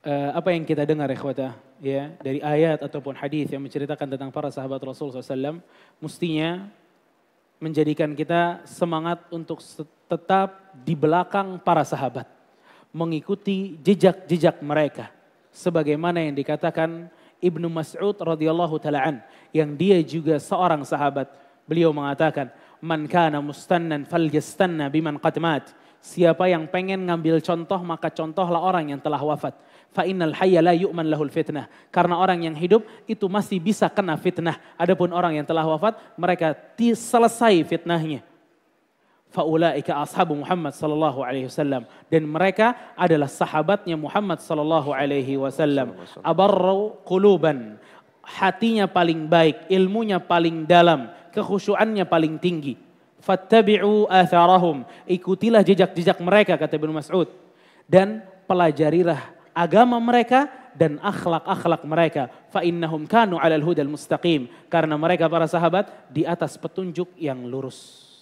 Eh, apa yang kita dengar ikhwata ya dari ayat ataupun hadis yang menceritakan tentang para sahabat Rasul SAW mestinya menjadikan kita semangat untuk tetap di belakang para sahabat mengikuti jejak-jejak mereka sebagaimana yang dikatakan Ibnu Mas'ud radhiyallahu taala yang dia juga seorang sahabat beliau mengatakan man kana mustannan yastanna biman qad mat. Siapa yang pengen ngambil contoh maka contohlah orang yang telah wafat. Fa innal hayya la yu'man lahul fitnah. Karena orang yang hidup itu masih bisa kena fitnah. Adapun orang yang telah wafat mereka selesai fitnahnya. Faulaika ashabu Muhammad sallallahu alaihi wasallam dan mereka adalah sahabatnya Muhammad sallallahu alaihi wasallam. Abarru quluban hatinya paling baik, ilmunya paling dalam, kekhusyuannya paling tinggi. Fattabi'u atharahum, ikutilah jejak-jejak mereka kata Ibn Mas'ud dan pelajarilah agama mereka dan akhlak-akhlak mereka. Fa kanu 'alal hudal mustaqim karena mereka para sahabat di atas petunjuk yang lurus.